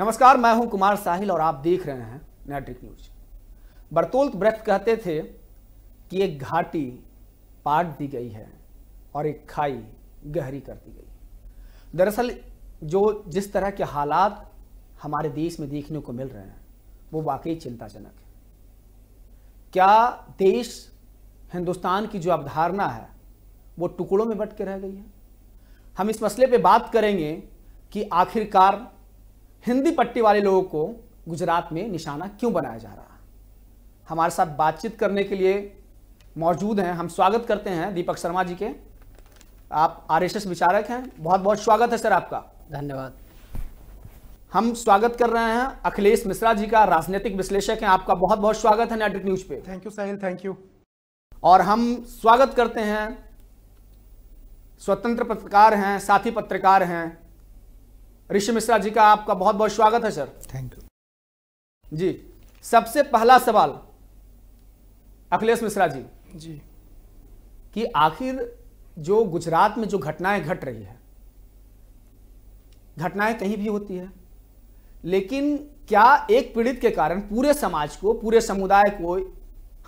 नमस्कार मैं हूं कुमार साहिल और आप देख रहे हैं नेट्रिक न्यूज बर्तोल्त ब्रेख्त कहते थे कि एक घाटी पाट दी गई है और एक खाई गहरी कर दी गई दरअसल जो जिस तरह के हालात हमारे देश में देखने को मिल रहे हैं वो वाकई चिंताजनक है क्या देश हिंदुस्तान की जो अवधारणा है वो टुकड़ों में बट के रह गई है हम इस मसले पे बात करेंगे कि आखिरकार हिंदी पट्टी वाले लोगों को गुजरात में निशाना क्यों बनाया जा रहा हमारे साथ बातचीत करने के लिए मौजूद हैं हम स्वागत करते हैं दीपक शर्मा जी के आप आरएसएस विचारक हैं बहुत बहुत स्वागत है सर आपका धन्यवाद हम स्वागत कर रहे हैं अखिलेश मिश्रा जी का राजनीतिक विश्लेषक हैं आपका बहुत बहुत स्वागत है नेटवर्क न्यूज पे thank you Sahil thank you और हम स्वागत करते हैं स्वतंत्र पत्रकार हैं साथी पत्रकार हैं ऋषि मिश्रा जी का आपका बहुत बहुत स्वागत है सर थैंक यू जी सबसे पहला सवाल अखिलेश मिश्रा जी जी कि आखिर जो गुजरात में जो घटनाएं घट रही है घटनाएं कहीं भी होती है लेकिन क्या एक पीड़ित के कारण पूरे समाज को पूरे समुदाय को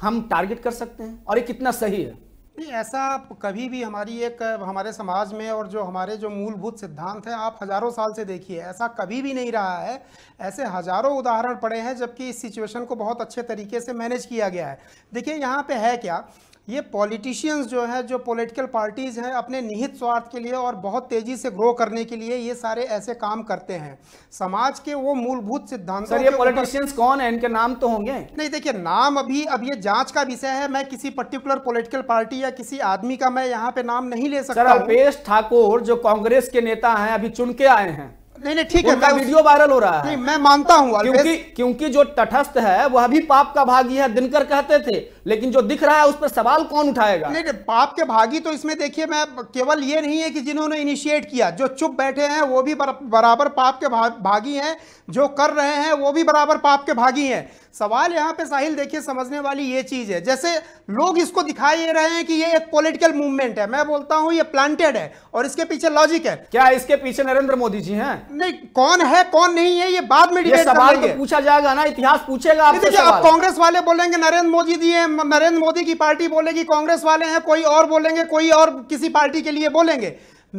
हम टारगेट कर सकते हैं और ये कितना सही है नहीं ऐसा कभी भी हमारी एक हमारे समाज में और जो हमारे जो मूलभूत सिद्धांत हैं आप हज़ारों साल से देखिए ऐसा कभी भी नहीं रहा है ऐसे हज़ारों उदाहरण पड़े हैं जबकि इस सिचुएशन को बहुत अच्छे तरीके से मैनेज किया गया है देखिए यहाँ पे है क्या ये पॉलिटिशियंस जो है जो पॉलिटिकल पार्टीज़ हैं अपने निहित स्वार्थ के लिए और बहुत तेज़ी से ग्रो करने के लिए ये सारे ऐसे काम करते हैं समाज के वो मूलभूत सिद्धांत सर ये पॉलिटिशियंस कौन है इनके नाम तो होंगे नहीं देखिए नाम अभी अब ये जांच का विषय है मैं किसी पर्टिकुलर पॉलिटिकल पार्टी या किसी आदमी का मैं यहाँ पे नाम नहीं ले सकता अल्पेश ठाकुर जो कांग्रेस के नेता हैं अभी चुन के आए हैं नहीं नहीं ठीक है मैं वीडियो वायरल हो रहा है नहीं मैं मानता हूं क्योंकि क्योंकि जो तटस्थ है वह भी पाप का भागी है दिनकर कहते थे लेकिन जो दिख रहा है उस पर सवाल कौन उठाएगा नहीं नहीं पाप के भागी तो इसमें देखिए मैं केवल ये नहीं है कि जिन्होंने इनिशिएट किया जो चुप बैठे हैं वो भी बराबर पाप के भागी हैं जो कर रहे हैं वो भी बराबर पाप के भागी हैं सवाल यहाँ पे साहिल देखिए समझने वाली ये चीज़ है जैसे लोग इसको दिखाई दे रहे हैं कि ये एक पॉलिटिकल मूवमेंट है मैं बोलता हूँ ये प्लांटेड है और इसके पीछे लॉजिक है क्या इसके पीछे नरेंद्र मोदी जी हैं नहीं कौन है कौन नहीं है ये बाद में ये सवाल तो पूछा जाएगा ना इतिहास पूछेगा अब कांग्रेस वाले बोलेंगे नरेंद्र मोदी जी है नरेंद्र मोदी की पार्टी बोलेगी कांग्रेस वाले हैं कोई और बोलेंगे कोई और किसी पार्टी के लिए बोलेंगे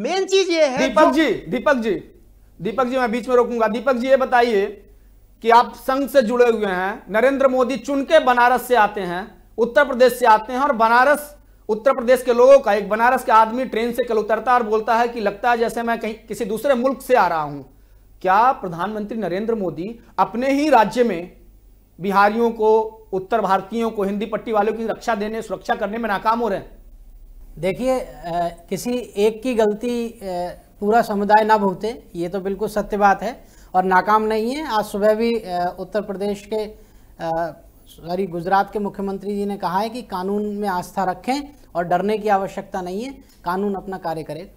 मेन चीज ये है दीपक तो जी दीपक जी दीपक जी मैं बीच में रोकूंगा दीपक जी ये बताइए कि आप संघ से जुड़े हुए हैं नरेंद्र मोदी चुन के बनारस से आते हैं उत्तर प्रदेश से आते हैं और बनारस उत्तर प्रदेश के लोगों का एक बनारस का आदमी ट्रेन से कल उतरता और बोलता है कि लगता है जैसे मैं कहीं किसी दूसरे मुल्क से आ रहा हूं क्या प्रधानमंत्री नरेंद्र मोदी अपने ही राज्य में बिहारियों को उत्तर भारतीयों को हिंदी पट्टी वालों की रक्षा देने सुरक्षा करने में नाकाम हो रहे हैं देखिए किसी एक की गलती पूरा समुदाय ना भुगते ये तो बिल्कुल सत्य बात है और नाकाम नहीं है आज सुबह भी उत्तर प्रदेश के सॉरी गुजरात के मुख्यमंत्री जी ने कहा है कि कानून में आस्था रखें और डरने की आवश्यकता नहीं है कानून अपना कार्य करे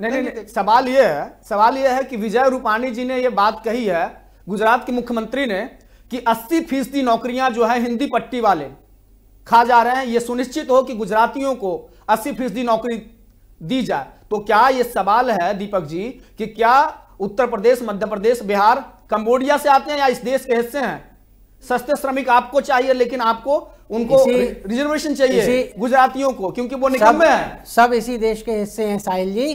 नहीं नहीं, नहीं सवाल यह है सवाल यह है कि विजय रूपाणी जी ने यह बात कही है गुजरात के मुख्यमंत्री ने कि 80 फीसदी नौकरियां जो है हिंदी पट्टी वाले खा जा रहे हैं यह सुनिश्चित हो कि गुजरातियों को 80 फीसदी नौकरी दी जाए तो क्या यह सवाल है दीपक जी कि क्या उत्तर प्रदेश मध्य प्रदेश बिहार कंबोडिया से आते हैं या इस देश के हिस्से हैं सस्ते श्रमिक आपको चाहिए लेकिन आपको उनको रिजर्वेशन चाहिए गुजरातियों को क्योंकि वो निकम में है सब इसी देश के हिस्से हैं साहिल जी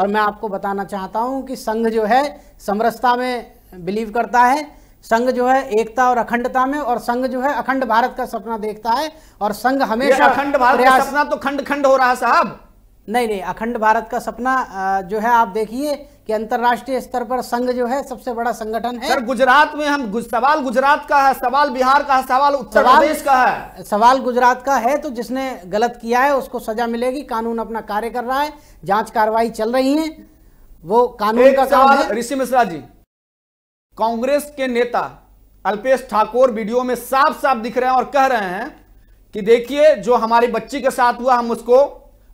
और मैं आपको बताना चाहता हूं कि संघ जो है समरसता में बिलीव करता है संघ जो है एकता और अखंडता में और संघ जो है अखंड भारत का सपना देखता है और संघ हमेशा अखंड भारत का सपना तो खंड खंड हो रहा है साहब नहीं नहीं अखंड भारत का सपना जो है आप देखिए कि अंतर्राष्ट्रीय स्तर पर संघ जो है सबसे बड़ा संगठन है सर गुजरात में हम गुज, सवाल गुजरात का है सवाल बिहार का है सवाल उत्तर प्रदेश का है सवाल गुजरात का है तो जिसने गलत किया है उसको सजा मिलेगी कानून अपना कार्य कर रहा है जांच कार्रवाई चल रही है वो कानून का सवाल ऋषि मिश्रा जी कांग्रेस के नेता अल्पेश ठाकुर वीडियो में साफ साफ दिख रहे हैं और कह रहे हैं कि देखिए जो हमारी बच्ची के साथ हुआ हम उसको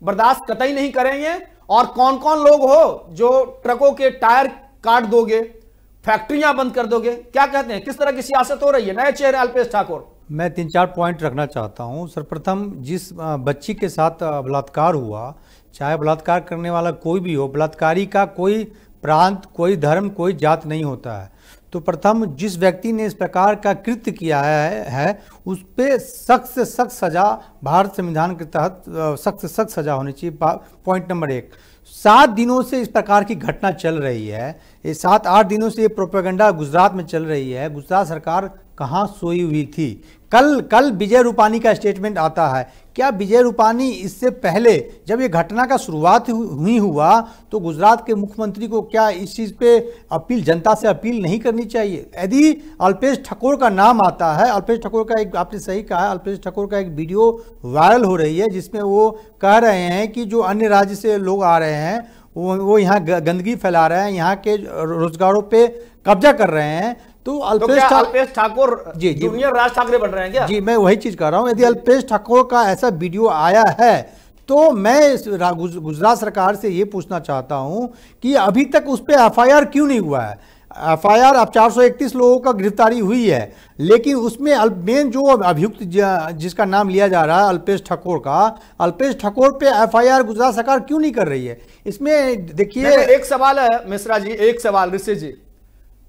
बर्दाश्त कतई नहीं करेंगे और कौन कौन लोग हो जो ट्रकों के टायर काट दोगे फैक्ट्रियां बंद कर दोगे क्या कहते हैं किस तरह की सियासत हो रही है नए चेहरे अल्पेश ठाकुर मैं तीन चार पॉइंट रखना चाहता हूं सर्वप्रथम जिस बच्ची के साथ बलात्कार हुआ चाहे बलात्कार करने वाला कोई भी हो बलात्कारी का कोई प्रांत कोई धर्म कोई जात नहीं होता है तो प्रथम जिस व्यक्ति ने इस प्रकार का कृत्य किया है, है उस पर सख्त से सख्त सजा भारत संविधान के तहत सख्त से सख्त सजा होनी चाहिए पॉइंट नंबर एक सात दिनों से इस प्रकार की घटना चल रही है ये सात आठ दिनों से ये प्रोपेगेंडा गुजरात में चल रही है गुजरात सरकार कहाँ सोई हुई थी कल कल विजय रूपानी का स्टेटमेंट आता है क्या विजय रूपानी इससे पहले जब ये घटना का शुरुआत हुई हुआ तो गुजरात के मुख्यमंत्री को क्या इस चीज़ पे अपील जनता से अपील नहीं करनी चाहिए यदि अल्पेश ठाकुर का नाम आता है अल्पेश ठाकुर का एक आपने सही कहा है अल्पेश ठाकुर का एक वीडियो वायरल हो रही है जिसमें वो कह रहे हैं कि जो अन्य राज्य से लोग आ रहे हैं वो वो यहाँ गंदगी फैला रहे हैं यहाँ के रोजगारों पे कब्जा कर रहे हैं तो अल्पेश तो अल्पेश ठाकुर जी जूनियर राज ठाकरे बन रहे हैं क्या जी मैं वही चीज कर रहा हूँ यदि अल्पेश ठाकुर का ऐसा वीडियो आया है तो मैं गुजरात सरकार से ये पूछना चाहता हूँ कि अभी तक उस पर एफ क्यों नहीं हुआ है एफ आई आर अब चार लोगों का गिरफ्तारी हुई है लेकिन उसमें मेन जो अभियुक्त जिसका नाम लिया जा रहा है अल्पेश ठाकुर का अल्पेश ठाकुर पे एफ आई आर गुजरात सरकार क्यों नहीं कर रही है इसमें देखिए एक सवाल है मिश्रा जी एक सवाल ऋषि जी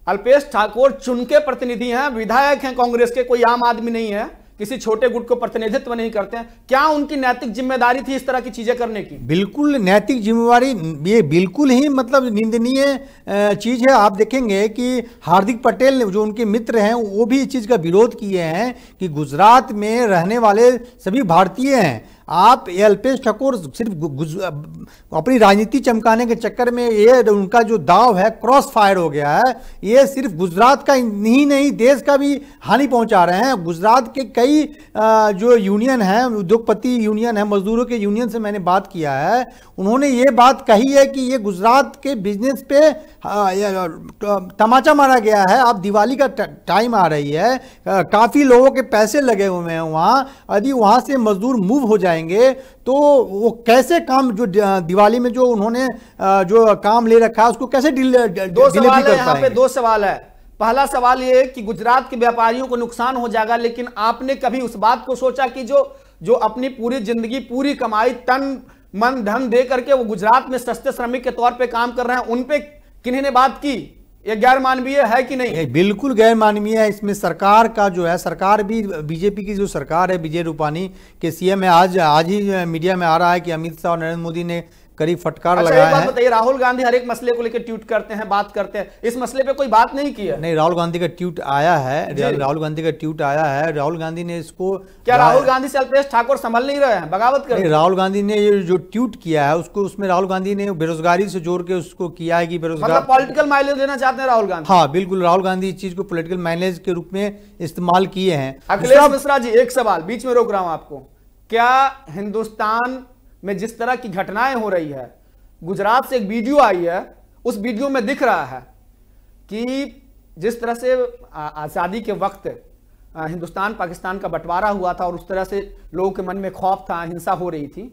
अल्पेश ठाकुर चुनके प्रतिनिधि हैं विधायक हैं कांग्रेस के कोई आम आदमी नहीं है किसी छोटे गुट को प्रतिनिधित्व नहीं करते हैं क्या उनकी नैतिक जिम्मेदारी थी इस तरह की चीजें करने की बिल्कुल नैतिक जिम्मेदारी ये बिल्कुल ही मतलब निंदनीय चीज है आप देखेंगे कि हार्दिक पटेल ने जो उनके मित्र हैं वो भी इस चीज का विरोध किए हैं कि गुजरात में रहने वाले सभी भारतीय हैं आप अल्पेश ठाकुर सिर्फ अपनी राजनीति चमकाने के चक्कर में ये उनका जो दाव है क्रॉस फायर हो गया है ये सिर्फ गुजरात का ही नहीं, देश का भी हानि पहुंचा रहे हैं गुजरात के कई जो यूनियन हैं उद्योगपति यूनियन है मजदूरों के यूनियन से मैंने बात किया है उन्होंने ये बात कही है कि ये गुजरात के बिजनेस पे तमाचा मारा गया है अब दिवाली का टाइम आ रही है काफ़ी लोगों के पैसे लगे हुए हैं वहाँ यदि वहाँ से मजदूर मूव हो जाए जाएंगे तो वो कैसे काम जो दिवाली में जो उन्होंने जो काम ले रखा है उसको कैसे डिल, दो सवाल है यहाँ पे दो सवाल है पहला सवाल ये कि गुजरात के व्यापारियों को नुकसान हो जाएगा लेकिन आपने कभी उस बात को सोचा कि जो जो अपनी पूरी जिंदगी पूरी कमाई तन मन धन दे करके वो गुजरात में सस्ते श्रमिक के तौर पर काम कर रहे हैं उनपे किन्हीं ने बात की ये गैर मानवीय है कि नहीं बिल्कुल गैर मानवीय है इसमें सरकार का जो है सरकार भी बीजेपी की जो सरकार है विजय रूपानी के सीएम है आज आज ही मीडिया में आ रहा है कि अमित शाह और नरेंद्र मोदी ने करीब फटकार अच्छा, लगाया है बताइए राहुल गांधी हर एक मसले को लेकर ट्वीट करते हैं बात करते हैं इस मसले पे कोई बात नहीं की है नहीं राहुल गांधी का ट्वीट आया है राहुल गांधी का ट्वीट आया है राहुल गांधी ने इसको क्या राहुल गांधी से अल्पेश ठाकुर संभल नहीं रहे हैं बगावत कर राहुल गांधी ने ये जो ट्वीट किया है उसको उसमें राहुल गांधी ने बेरोजगारी से जोड़ के उसको किया है की बेरोजगार पोलिटिकल मतलब माइलेज देना चाहते हैं राहुल गांधी हाँ बिल्कुल राहुल गांधी इस चीज को पोलिटिकल माइलेज के रूप में इस्तेमाल किए हैं अखिलेश मिश्रा जी एक सवाल बीच में रोक रहा हूँ आपको क्या हिंदुस्तान में जिस तरह की घटनाएं हो रही है गुजरात से एक वीडियो आई है उस वीडियो में दिख रहा है कि जिस तरह से आज़ादी के वक्त हिंदुस्तान पाकिस्तान का बंटवारा हुआ था और उस तरह से लोगों के मन में खौफ था हिंसा हो रही थी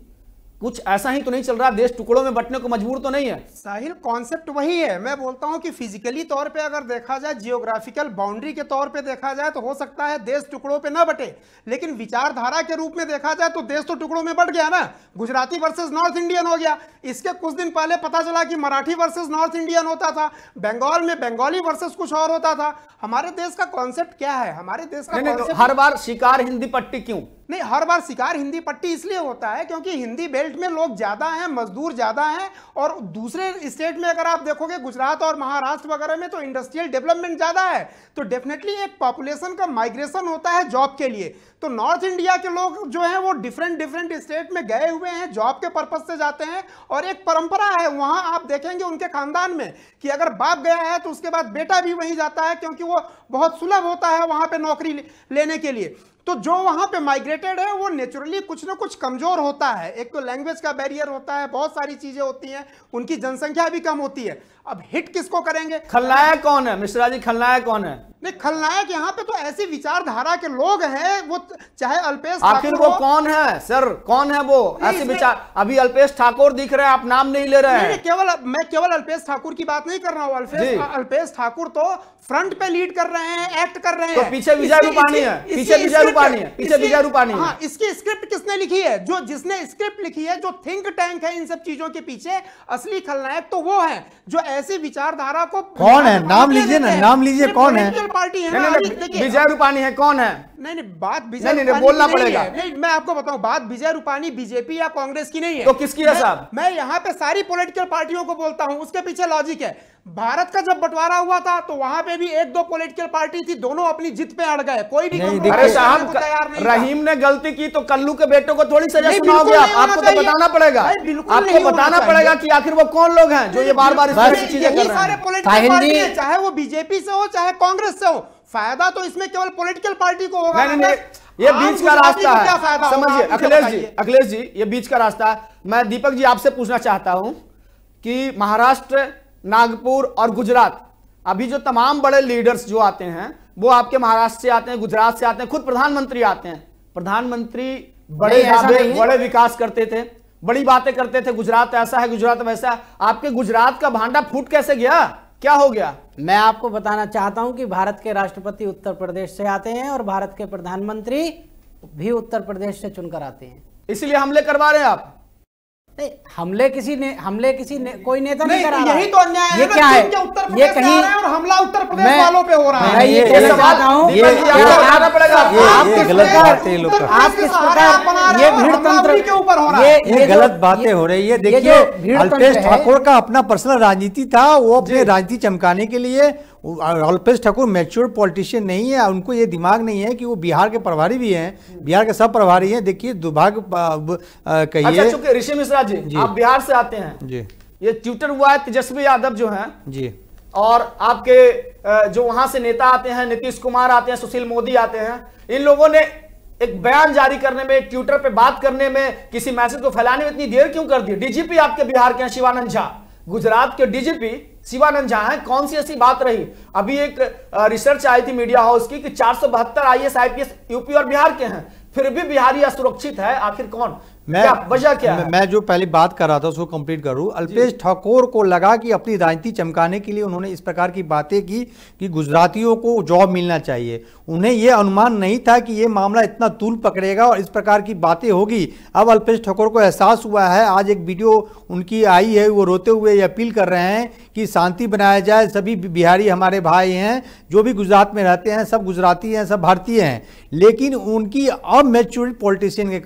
कुछ ऐसा ही तो नहीं चल रहा देश टुकड़ों में बटने को मजबूर तो नहीं है साहिल कॉन्सेप्ट वही है मैं बोलता हूँ कि फिजिकली तौर पे अगर देखा जाए जियोग्राफिकल बाउंड्री के तौर पे देखा जाए तो हो सकता है देश टुकड़ों पे ना बटे लेकिन विचारधारा के रूप में देखा जाए तो देश तो टुकड़ों में बट गया ना गुजराती वर्सेज नॉर्थ इंडियन हो गया इसके कुछ दिन पहले पता चला कि मराठी वर्सेज नॉर्थ इंडियन होता था बंगाल में बंगाली वर्सेज कुछ और होता था हमारे देश का कॉन्सेप्ट क्या है हमारे देश का तो हर बार शिकार हिंदी पट्टी क्यों नहीं हर बार शिकार हिंदी पट्टी इसलिए होता है क्योंकि हिंदी बेल्ट में लोग ज़्यादा हैं मजदूर ज़्यादा हैं और दूसरे स्टेट में अगर आप देखोगे गुजरात और महाराष्ट्र वगैरह में तो इंडस्ट्रियल डेवलपमेंट ज़्यादा है तो डेफिनेटली एक पॉपुलेशन का माइग्रेशन होता है जॉब के लिए तो नॉर्थ इंडिया के लोग जो हैं वो डिफरेंट डिफरेंट स्टेट में गए हुए हैं जॉब के पर्पज से जाते हैं और एक परंपरा है वहाँ आप देखेंगे उनके खानदान में कि अगर बाप गया है तो उसके बाद बेटा भी वहीं जाता है क्योंकि वो बहुत सुलभ होता है वहाँ पर नौकरी लेने के लिए तो जो वहां पे माइग्रेटेड है वो नेचुरली कुछ ना कुछ कमजोर होता है एक तो लैंग्वेज का बैरियर होता है बहुत सारी चीजें होती हैं उनकी जनसंख्या भी कम होती है अब हिट किसको करेंगे खलनायक कौन है मिश्रा जी खलनायक कौन है नहीं खलनायक यहाँ पे तो ऐसी विचारधारा के लोग हैं वो चाहे अल्पेश आखिर वो कौन है सर कौन है वो ऐसे विचार अभी अल्पेश ठाकुर दिख रहे हैं आप नाम नहीं ले रहे हैं केवल मैं केवल अल्पेश ठाकुर की बात नहीं कर रहा हूँ अल्पेश अल्पेश ठाकुर तो फ्रंट पे लीड कर रहे हैं एक्ट कर रहे तो हैं तो पीछे विजय रूपानी है पीछे विजय रूपानी है पीछे विजय रूपानी है इसकी स्क्रिप्ट किसने लिखी है जो जिसने स्क्रिप्ट लिखी है जो थिंक टैंक है इन सब चीजों के पीछे असली खलनायक तो वो है जो ऐसी विचारधारा को कौन है नाम लीजिए ना नाम लीजिए कौन है पार्टी है हाँ, विजय रूपानी है कौन है नहीं नहीं बात विजय नहीं, नहीं, बोलना पड़ेगा नहीं मैं आपको बताऊं बात विजय रूपानी बीजेपी या कांग्रेस की नहीं है तो किसकी है साहब मैं यहाँ पे सारी पॉलिटिकल पार्टियों को बोलता हूँ उसके पीछे लॉजिक है भारत का जब बंटवारा हुआ था तो वहां पे भी एक दो पॉलिटिकल पार्टी थी दोनों अपनी जीत पे अड़ गए कोई भी नहीं, अरे साहब नहीं रहीम ने गलती की तो कल्लू के बेटों को थोड़ी सजा सुनाओगे आप आपको तो बताना पड़ेगा आपको बताना पड़ेगा कि आखिर वो कौन लोग हैं जो ये बार बार चीजें कर रहे हैं चाहे वो बीजेपी से हो चाहे कांग्रेस से हो फायदा तो इसमें केवल पॉलिटिकल पार्टी को होगा नहीं, नहीं, ये बीच का रास्ता है समझिए अखिलेश जी अखिलेश जी ये बीच का रास्ता है मैं दीपक जी आपसे पूछना चाहता हूं कि महाराष्ट्र नागपुर और गुजरात अभी जो तमाम बड़े लीडर्स जो आते हैं वो आपके महाराष्ट्र से आते हैं गुजरात से आते हैं खुद प्रधानमंत्री आते हैं प्रधानमंत्री बड़े बड़े विकास करते थे बड़ी बातें करते थे गुजरात ऐसा है गुजरात वैसा है आपके गुजरात का भांडा फूट कैसे गया क्या हो गया मैं आपको बताना चाहता हूं कि भारत के राष्ट्रपति उत्तर प्रदेश से आते हैं और भारत के प्रधानमंत्री भी उत्तर प्रदेश से चुनकर आते हैं इसलिए हमले करवा रहे हैं आप हमले किसी ने हमले किसी ने कोई नेता नहीं, नहीं तो करा यही तो अन्याय है ये क्या है ये कहीं और हमला उत्तर प्रदेश वालों पे हो रहा है ये सवाल ये बताना पड़ेगा आप गलत बातें लोग आप किस ये भीड़ तंत्र के ऊपर हो रहा है ये गलत बातें हो रही है देखिए अल्पेश ठाकुर का अपना पर्सनल राजनीति था वो अपने राजनीति चमकाने के लिए अल्पेश ठाकुर मैच्योर पॉलिटिशियन नहीं है उनको ये दिमाग नहीं है कि वो बिहार के प्रभारी भी हैं बिहार के सब प्रभारी हैं देखिए दुर्भाग्य कहिए अच्छा ऋषि मिश्रा जी, जी आप बिहार से आते हैं जी ये ट्विटर हुआ है तेजस्वी यादव जो हैं जी और आपके जो वहां से नेता आते हैं नीतीश कुमार आते हैं सुशील मोदी आते हैं इन लोगों ने एक बयान जारी करने में ट्विटर पे बात करने में किसी मैसेज को फैलाने में इतनी देर क्यों कर दी डीजीपी आपके बिहार के हैं शिवानंद झा गुजरात के डीजीपी शिवानंद झा है कौन सी ऐसी बात रही अभी एक रिसर्च आई थी मीडिया हाउस की कि चार सौ बहत्तर आई यूपी और बिहार के हैं फिर भी बिहारी असुरक्षित है आखिर कौन मैं वजह क्या मैं, है? मैं जो पहले बात कर रहा था उसको कंप्लीट करूं अल्पेश ठाकुर को लगा कि अपनी राजनीति चमकाने के लिए उन्होंने इस प्रकार की बातें की कि गुजरातियों को जॉब मिलना चाहिए उन्हें यह अनुमान नहीं था कि ये मामला इतना तूल पकड़ेगा और इस प्रकार की बातें होगी अब अल्पेश ठाकुर को एहसास हुआ है आज एक वीडियो उनकी आई है वो रोते हुए अपील कर रहे हैं कि शांति बनाया जाए सभी बिहारी हमारे भाई हैं जो भी गुजरात में रहते हैं सब गुजराती हैं सब भारतीय हैं लेकिन उनकी अमेच्योर पॉलिटिशियन के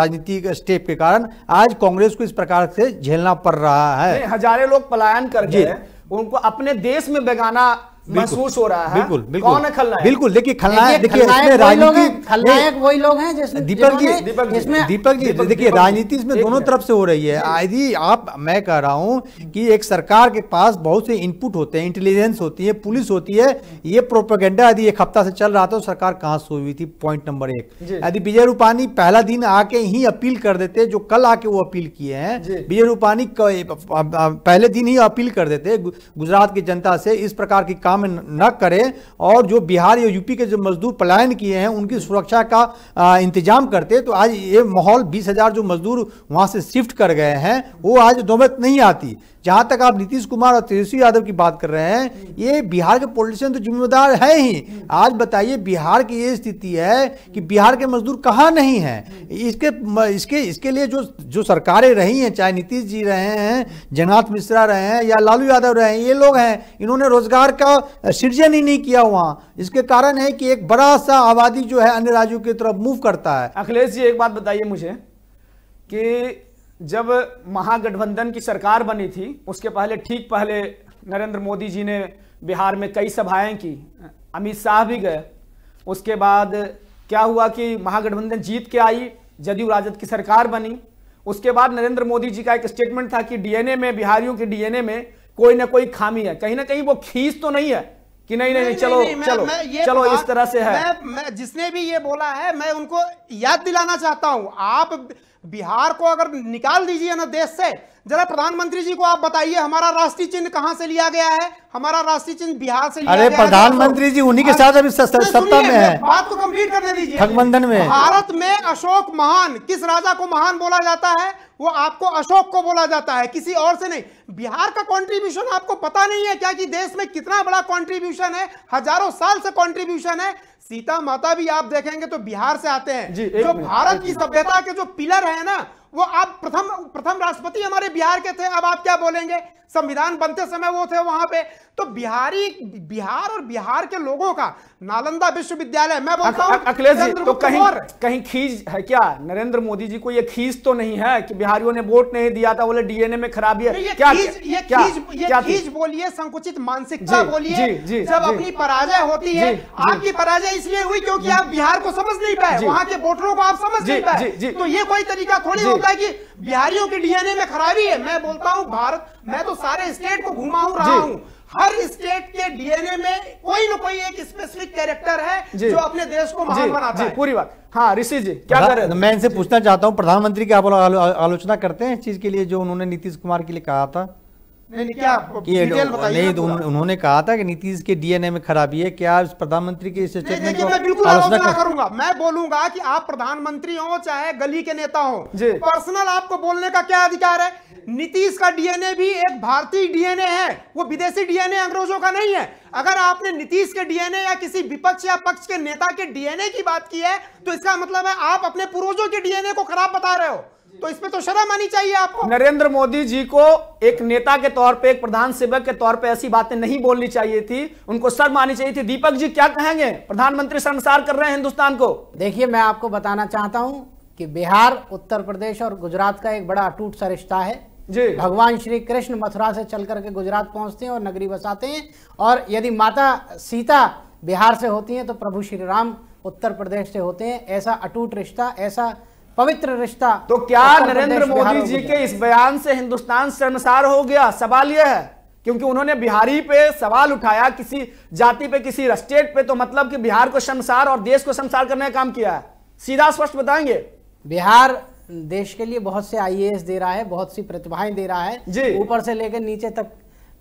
राजनीतिक स्टेप के कारण आज कांग्रेस को इस प्रकार से झेलना पड़ रहा है हजारे लोग पलायन कर गए उनको अपने देश में बेगाना महसूस हो रहा है बिल्कुल बिल्कुल कौन है खलनायक बिल्कुल देखिए खलनायक देखिए इसमें राजनीति खलनायक वही लोग हैं जिसमें दीपक जी दीपक जी दीपक जी देखिए राजनीति इसमें दोनों तरफ से हो रही है यदि आप मैं कह रहा हूं कि एक सरकार के पास बहुत से इनपुट होते हैं इंटेलिजेंस होती है पुलिस होती है ये प्रोपेगेंडा यदि एक हफ्ता से चल रहा था तो सरकार कहाँ सो हुई थी पॉइंट नंबर एक यदि विजय रूपानी पहला दिन आके ही अपील कर देते जो कल आके वो अपील किए हैं विजय रूपानी पहले दिन ही अपील कर देते गुजरात की जनता से इस प्रकार की काम काम न करे और जो बिहार या यूपी के जो मजदूर पलायन किए हैं उनकी सुरक्षा का इंतजाम करते तो आज ये माहौल बीस हजार जो मजदूर वहां से शिफ्ट कर गए हैं वो आज नौबत नहीं आती जहां तक आप नीतीश कुमार और तेजस्वी यादव की बात कर रहे हैं ये बिहार के पॉलिटिशियन तो जिम्मेदार है ही आज बताइए बिहार की ये स्थिति है कि बिहार के मजदूर कहाँ नहीं है इसके इसके इसके लिए जो जो सरकारें रही हैं चाहे नीतीश जी रहे हैं जगन्नाथ मिश्रा रहे हैं या लालू यादव रहे हैं ये लोग हैं इन्होंने रोजगार का सृजन ही नहीं किया वहाँ इसके कारण है कि एक बड़ा सा आबादी जो है अन्य राज्यों की तरफ मूव करता है अखिलेश जी एक बात बताइए मुझे कि जब महागठबंधन की सरकार बनी थी उसके पहले ठीक पहले नरेंद्र मोदी जी ने बिहार में कई सभाएं की अमित शाह भी गए उसके बाद क्या हुआ कि महागठबंधन जीत के आई जदयू राजद की सरकार बनी उसके बाद नरेंद्र मोदी जी का एक स्टेटमेंट था कि डीएनए में बिहारियों के डीएनए में कोई ना कोई खामी है कहीं ना कहीं वो खींच तो नहीं है कि नहीं नहीं, नहीं, नहीं चलो नहीं, चलो मैं, मैं चलो इस तरह से है मैं, मैं जिसने भी ये बोला है मैं उनको याद दिलाना चाहता हूं आप बिहार को अगर निकाल दीजिए ना देश से जरा प्रधानमंत्री जी को आप बताइए हमारा राष्ट्रीय चिन्ह कहाँ से लिया गया है हमारा राष्ट्रीय चिन्ह बिहार से लिया अरे प्रधानमंत्री जी उन्हीं के हाँ, साथ अभी सत्ता में है बात को कंप्लीट करने दीजिए गठबंधन में भारत में अशोक महान किस राजा को महान बोला जाता है वो आपको अशोक को बोला जाता है किसी और से नहीं बिहार का कंट्रीब्यूशन आपको पता नहीं है क्या कि देश में कितना बड़ा कंट्रीब्यूशन है हजारों साल से कंट्रीब्यूशन है सीता माता भी आप देखेंगे तो बिहार से आते हैं जो भारत की सभ्यता के जो पिलर है ना वो आप प्रथम प्रथम राष्ट्रपति हमारे बिहार के थे अब आप क्या बोलेंगे संविधान बनते समय वो थे वहां पे तो बिहारी बिहार और बिहार के लोगों का नालंदा विश्वविद्यालय मैं बोलता हूं अखिलेश जी तो कहीं कहीं खीज है क्या नरेंद्र मोदी जी को ये खीज तो नहीं है कि बिहारियों ने वोट नहीं दिया था बोले डीएनए में खराबी है क्या ये खीज बोलिए संकुचित मानसिकता बोलिए जब अपनी पराजय होती है आपकी पराजय इसलिए हुई क्योंकि आप बिहार को समझ नहीं पाए वहां के वोटरों को आप समझ नहीं पाए तो ये कोई तरीका थोड़ी होता है कि बिहारियों के डीएनए में खराबी है मैं बोलता हूँ भारत मैं तो सारे स्टेट को घुमा हूँ रहा हूँ हर स्टेट के डीएनए में कोई ना कोई एक स्पेसिफिक कैरेक्टर है जो अपने देश को महान बनाता है पूरी बात हाँ ऋषि जी क्या कर रहे मैं इनसे पूछना चाहता हूँ प्रधानमंत्री की आप आलोचना करते हैं चीज के लिए जो उन्होंने नीतीश कुमार के लिए कहा था नहीं, क्या उन्होंने कहा था कि नीतीश के डीएनए में खराबी है क्या प्रधानमंत्री के इस बिल्कुल आलोचना करूंगा मैं बोलूंगा कि आप प्रधानमंत्री हो चाहे गली के नेता हो पर्सनल आपको बोलने का क्या अधिकार है नीतीश का डीएनए भी एक भारतीय डीएनए है वो विदेशी डीएनए अंग्रेजों का नहीं है अगर आपने नीतीश के डीएनए या किसी विपक्ष या पक्ष के नेता के डीएनए की बात की है तो इसका मतलब है आप अपने पूर्वजों के डीएनए को खराब बता रहे हो तो इसमें तो शर्म आनी चाहिए आपको नरेंद्र मोदी जी को एक नेता के तौर पे एक प्रधान सेवक के तौर पे ऐसी बातें नहीं बोलनी चाहिए थी उनको शर्म आनी चाहिए थी दीपक जी क्या कहेंगे प्रधानमंत्री शर्मसार कर रहे हैं हिंदुस्तान को देखिए मैं आपको बताना चाहता हूँ कि बिहार उत्तर प्रदेश और गुजरात का एक बड़ा अटूट सा रिश्ता है जी भगवान श्री कृष्ण मथुरा से चल करके गुजरात पहुंचते हैं और नगरी बसाते हैं और यदि माता सीता बिहार से होती हैं तो प्रभु श्री राम उत्तर प्रदेश से होते हैं ऐसा अटूट रिश्ता ऐसा पवित्र रिश्ता तो क्या नरेंद्र मोदी जी के इस बयान से हिंदुस्तान शर्मसार हो गया सवाल यह है क्योंकि उन्होंने बिहारी पे सवाल उठाया किसी जाति पे किसी स्टेट पे तो मतलब कि बिहार को शमसार और देश को शमसार करने का काम किया है सीधा स्पष्ट बताएंगे बिहार देश के लिए बहुत से आईएएस दे रहा है बहुत सी प्रतिभाएं दे रहा है जी ऊपर से लेकर नीचे तक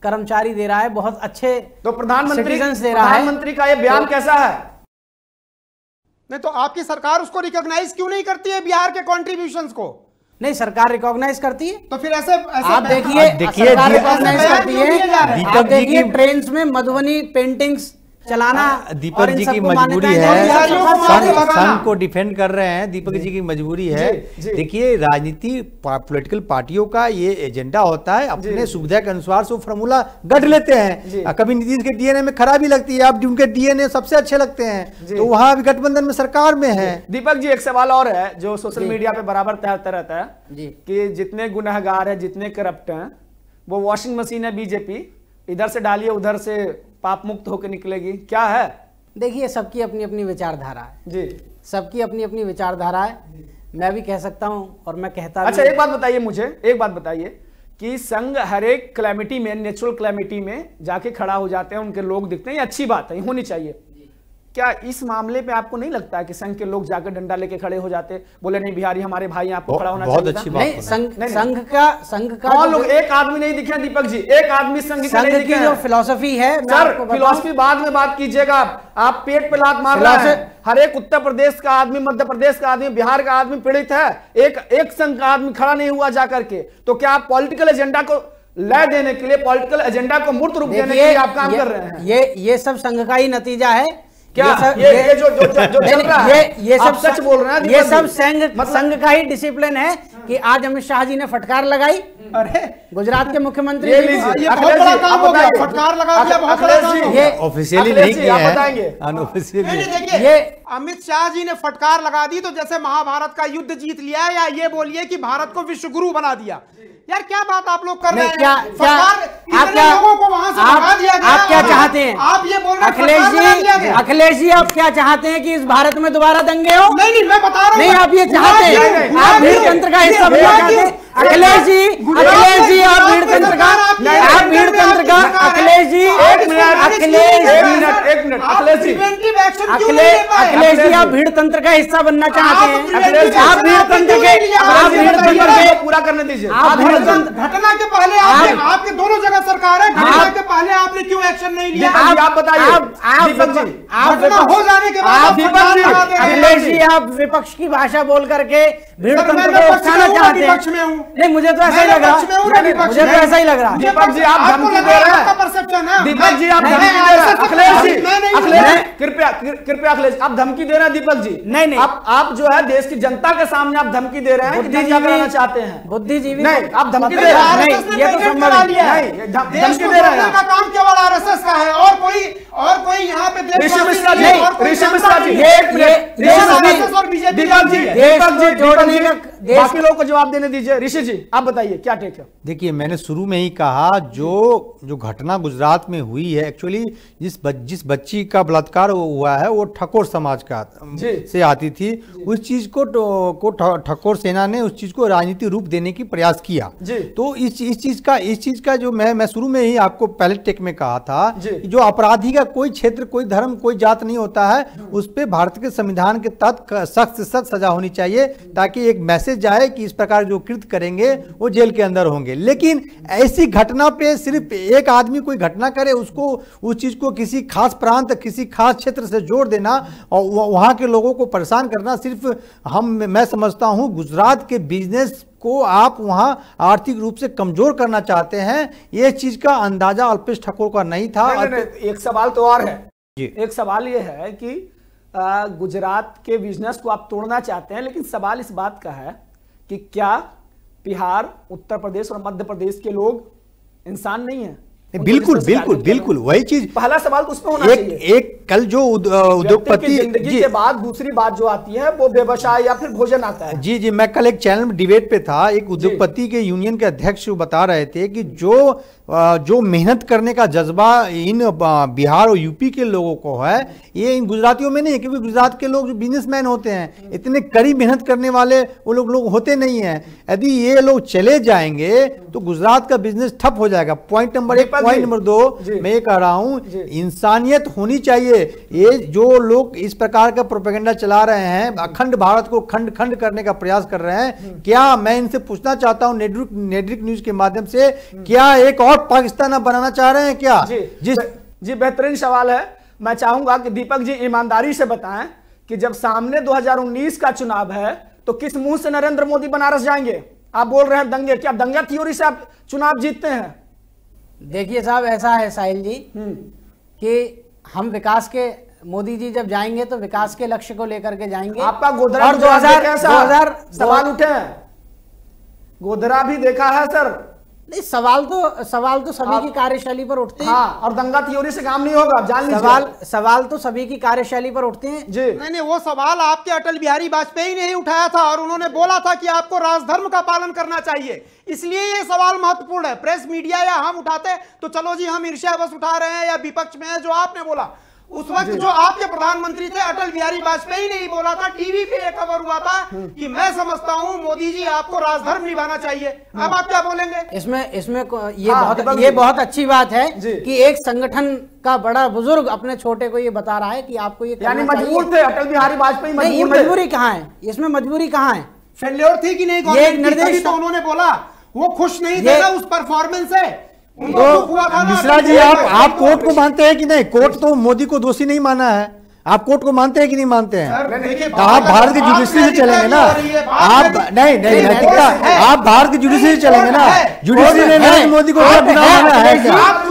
कर्मचारी दे रहा है बहुत अच्छे तो प्रधानमंत्री दे रहा प्रधानमंत्री का यह बयान तो कैसा है नहीं तो आपकी सरकार उसको रिकॉग्नाइज क्यों नहीं करती है बिहार के कॉन्ट्रीब्यूशन को नहीं सरकार रिकॉग्नाइज करती है तो फिर ऐसे, ऐसे आप देखिए देखिए रिकॉग्नाइज करती है आप देखिए ट्रेन में मधुबनी पेंटिंग्स चलाना दीपक जी की मजबूरी है संघ को डिफेंड कर रहे हैं दीपक जी की मजबूरी है देखिए राजनीति पॉलिटिकल पार्टियों का ये एजेंडा होता है अपने सुविधा के अनुसार से फॉर्मूला गढ़ लेते हैं कभी नीतीश के डीएनए में खराबी लगती है अब उनके डीएनए सबसे अच्छे लगते हैं तो वहाँ अभी गठबंधन में सरकार में है दीपक जी एक सवाल और है जो सोशल मीडिया पे बराबर तैरता रहता है की जितने गुनाहगार है जितने करप्ट है वो वॉशिंग मशीन है बीजेपी इधर से डालिए उधर से पाप मुक्त होकर निकलेगी क्या है देखिए सबकी अपनी अपनी विचारधारा है जी सबकी अपनी अपनी विचारधारा है मैं भी कह सकता हूँ और मैं कहता अच्छा एक बात बताइए मुझे एक बात बताइए कि संघ हर एक क्लैमिटी में नेचुरल क्लैमिटी में जाके खड़ा हो जाते हैं उनके लोग दिखते हैं ये अच्छी बात है होनी चाहिए क्या इस मामले पे आपको नहीं लगता है कि संघ के लोग जाकर डंडा लेके खड़े हो जाते बोले नहीं बिहारी हमारे भाई आपको खड़ा होना बहुत अच्छी बात संघ संघ का संघ का और लोग एक आदमी नहीं दिखे दीपक जी एक आदमी संघ की जो फिलोसफी है सर फिलोसफी बाद में बात कीजिएगा आप आप पेट पे लात मार रहे हैं हर एक उत्तर प्रदेश का आदमी मध्य प्रदेश का आदमी बिहार का आदमी पीड़ित है एक एक संघ का आदमी खड़ा नहीं हुआ जाकर के तो क्या आप पॉलिटिकल एजेंडा को लय देने के लिए पॉलिटिकल एजेंडा को मूर्त रूप देने के लिए आप काम कर रहे हैं ये ये सब संघ का ही नतीजा है क्या ये, ये, ये, ये जो जो जो, जो चल रहा ये ये सब सच बोल रहे हैं ये सब संघ मतलब संघ का ही डिसिप्लिन है कि आज अमित शाह जी ने फटकार लगाई अरे गुजरात के मुख्यमंत्री ये, हाँ, ये बहुत बड़ा काम हो गया फटकार लगा दिया बहुत बड़ा काम ये ऑफिशियली नहीं किया है अनऑफिशियली ये अमित शाह जी ने फटकार लगा दी तो जैसे महाभारत का युद्ध जीत लिया या ये बोलिए कि भारत को विश्वगुरु बना दिया यार क्या बात आप लोग कर रहे हैं क्या, लोगों को आप, क्या चाहते हैं आप ये बोल रहे अखिलेश जी अखिलेश जी आप क्या चाहते हैं कि इस भारत में दोबारा दंगे हो नहीं नहीं मैं बता रहा हूँ नहीं आप ये चाहते हैं आप तंत्र का हिस्सा चाहते हैं अखिलेश जी अखिलेश जी आप भीड़ तंत्र का आप भीड़ तंत्र का अखिलेश जी एक मिनट अखिलेश मिनट अखिलेश जी अखिलेश अखिलेश जी आप भीड़ तंत्र का हिस्सा बनना चाहते हैं अखिलेश आप भीड़ तंत्र के आप भीड़ तंत्र के पूरा करने दीजिए आप भीड़ तंत्र घटना के पहले आपके दोनों जगह सरकार है घटना के पहले आपने क्यों एक्शन नहीं लिया आप बताइए आप घटना हो जाने के बाद अखिलेश आप विपक्ष की भाषा बोल करके नहीं मुझे तो ऐसा ही लग रहा मुझे तो ऐसा ही लग रहा दीपक जी आप धमकी हाँ। दे रहे हैं दीपक जी आप अखिलेश अखिलेश कृपया अखिलेश आप धमकी दे रहे हैं दीपक जी नहीं नहीं आप जो है देश की जनता के सामने आप धमकी दे रहे हैं बुद्धिजीवी चाहते हैं बुद्धिजीवी नहीं आप धमकी दे रहे हैं ये तो धमकी दे रहे हैं काम केवल का है और कोई और कोई यहाँ पे ऋषि मिश्रा जी ऋषि दीपक जी दीपक जी दीपक जी जोड़ने का बाकी लोगों को जवाब देने दीजिए ऋषि जी आप बताइए क्या टेक है देखिए मैंने शुरू में ही कहा जो जो घटना गुजरात में हुई है एक्चुअली जिस जिस बच्ची का बलात्कार हुआ है वो ठकोर समाज का से आती थी उस चीज को तो, को ठकोर सेना ने उस चीज को राजनीतिक रूप देने की प्रयास किया तो इस इस चीज का इस चीज का जो मैं मैं शुरू में ही आपको पहले टेक में कहा था कि जो अपराधी का कोई क्षेत्र कोई धर्म कोई जात नहीं होता है हम्म। उस पर भारत के संविधान के तहत सख्त से सख्त सजा होनी चाहिए ताकि एक मैसेज संदेश जाए कि इस प्रकार जो कृत करेंगे वो जेल के अंदर होंगे लेकिन ऐसी घटना पे सिर्फ एक आदमी कोई घटना करे उसको उस चीज़ को किसी खास प्रांत किसी खास क्षेत्र से जोड़ देना और वहाँ के लोगों को परेशान करना सिर्फ हम मैं समझता हूँ गुजरात के बिजनेस को आप वहाँ आर्थिक रूप से कमजोर करना चाहते हैं ये चीज का अंदाजा अल्पेश ठाकुर का नहीं था नहीं, नहीं, नहीं, एक सवाल तो और है जी एक सवाल ये है कि गुजरात के बिजनेस को आप तोड़ना चाहते हैं लेकिन सवाल इस बात का है कि क्या बिहार उत्तर प्रदेश और मध्य प्रदेश के लोग इंसान नहीं है बिल्कुल बिल्कुल बिल्कुल वही तो चीज पहला सवाल तो उसमें होना एक, चाहिए एक कल जो उद्योगपति जिंदगी के बाद दूसरी बात जो आती है वो व्यवसाय या फिर भोजन आता है जी जी मैं कल एक चैनल में डिबेट पे था एक उद्योगपति के यूनियन के अध्यक्ष बता रहे थे कि जो जो मेहनत करने का जज्बा इन बिहार और यूपी के लोगों को है ये इन गुजरातियों में नहीं है क्योंकि गुजरात के लोग जो बिजनेसमैन होते हैं इतने कड़ी मेहनत करने वाले वो लोग लोग होते नहीं हैं यदि ये लोग चले जाएंगे तो गुजरात का बिजनेस ठप हो जाएगा पॉइंट नंबर एक पॉइंट नंबर दो मैं ये कह रहा हूँ इंसानियत होनी चाहिए ये जो लोग इस प्रकार का प्रोपेगेंडा चला रहे हैं अखंड भारत को खंड खंड करने का प्रयास कर रहे हैं क्या मैं इनसे पूछना चाहता हूँ नेटवर्क नेटवर्क न्यूज के माध्यम से क्या एक और पाकिस्तान बनाना चाह रहे हैं क्या जिस जी बेहतरीन सवाल है मैं चाहूंगा कि दीपक जी ईमानदारी से बताएं कि जब सामने 2019 का चुनाव है तो किस मुंह से नरेंद्र मोदी बनारस जाएंगे आप बोल रहे हैं दंगे क्या दंगा थ्योरी से आप चुनाव जीतते हैं देखिए साहब ऐसा है साहिल जी हम्म। कि हम विकास के मोदी जी जब जाएंगे तो विकास के लक्ष्य को लेकर के जाएंगे आपका गोधरा दो हजार सवाल उठे गोधरा भी देखा है सर नहीं सवाल तो सवाल तो सभी की कार्यशैली पर उठते हैं हाँ, और दंगा थ्योरी से काम नहीं होगा जान सवाल सवाल तो सभी की कार्यशैली पर उठते हैं जी नहीं नहीं वो सवाल आपके अटल बिहारी वाजपेयी ने ही उठाया था और उन्होंने बोला था कि आपको राजधर्म का पालन करना चाहिए इसलिए ये सवाल महत्वपूर्ण है प्रेस मीडिया या हम उठाते तो चलो जी हम बस उठा रहे हैं या विपक्ष में है जो आपने बोला उस वक्त जो आपके प्रधानमंत्री थे अटल बिहारी वाजपेयी ने ही बोला था टीवी पे एक खबर हुआ था हम्म। कि मैं समझता हूँ मोदी जी आपको राजधर्म निभाना चाहिए हम्म। अब आप क्या बोलेंगे इसमें इसमें ये हाँ, बहुत ये बहुत अच्छी बात है कि एक संगठन का बड़ा बुजुर्ग अपने छोटे को ये बता रहा है कि आपको ये यानी मजबूर थे अटल बिहारी वाजपेयी मजबूरी कहाँ है इसमें मजबूरी कहाँ है फेल्योर थी कि नहीं निर्देश तो उन्होंने बोला वो खुश नहीं थे उस परफॉर्मेंस है तो, तो मिश्रा जी आप आप कोर्ट को मानते हैं कि नहीं कोर्ट तो मोदी को दोषी नहीं माना है आप कोर्ट को मानते हैं कि नहीं मानते हैं तो आप भारत की जुडिशरी से चलेंगे ना आप नहीं नहीं नैतिकता आप भारत की जुडिशरी से चलेंगे ना जुडिशरी ने नरेंद्र मोदी को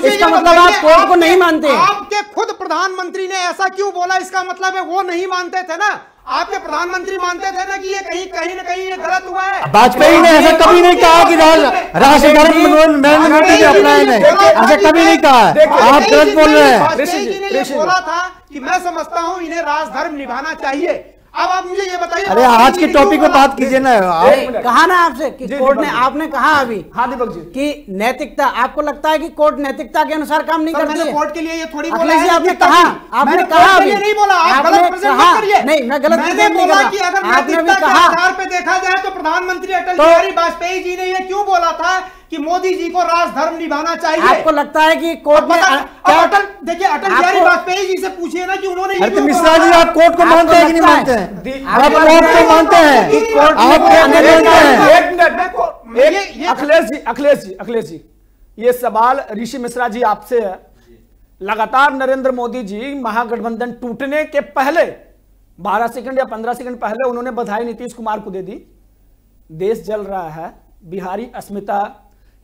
इसका मतलब आप कोर्ट को नहीं मानते आपके खुद प्रधानमंत्री ने ऐसा क्यों बोला इसका मतलब है वो नहीं मानते थे ना आपके प्रधानमंत्री मानते थे ना कि ये कहीं कहीं ना कहीं ये गलत हुआ है वाजपेयी ने ऐसा कभी नहीं कहा कि राष्ट्र मोदी ने नहीं ऐसा कभी नहीं कहा आप गलत बोल रहे हैं बोला था कि मैं समझता हूँ इन्हें राजधर्म निभाना चाहिए अब आप मुझे ये बताइए अरे आज के टॉपिक पे बात कीजिए ना आप कहा ना आपसे कि कोर्ट ने आपने कहा अभी हाँ दीपक जी कि नैतिकता आपको लगता है कि कोर्ट नैतिकता के अनुसार काम नहीं करती है कोर्ट के लिए ये थोड़ी बोला है आपने कहा आपने कहा अभी नहीं बोला आप गलत कहा नहीं मैं गलत मैंने बोला कि अगर नैतिकता के आधार पे देखा जाए तो प्रधानमंत्री अटल तो- बिहारी वाजपेयी जी ने ये क्यों बोला था कि मोदी जी को राजधर्म निभाना चाहिए आपको लगता है कि कोर्ट में अटल देखिए अटल बिहारी वाजपेयी जी से पूछिए ना कि उन्होंने ये तो मिश्रा जी आप कोर्ट को मानते हैं कि नहीं मानते हैं आप कोर्ट को मानते हैं आप मानते हैं एक मिनट देखो अखिलेश जी अखिलेश जी अखिलेश जी ये सवाल ऋषि मिश्रा जी आपसे है लगातार नरेंद्र मोदी जी महागठबंधन टूटने के पहले 12 सेकंड या 15 सेकंड पहले उन्होंने बधाई नीतीश कुमार को दे दी देश जल रहा है बिहारी अस्मिता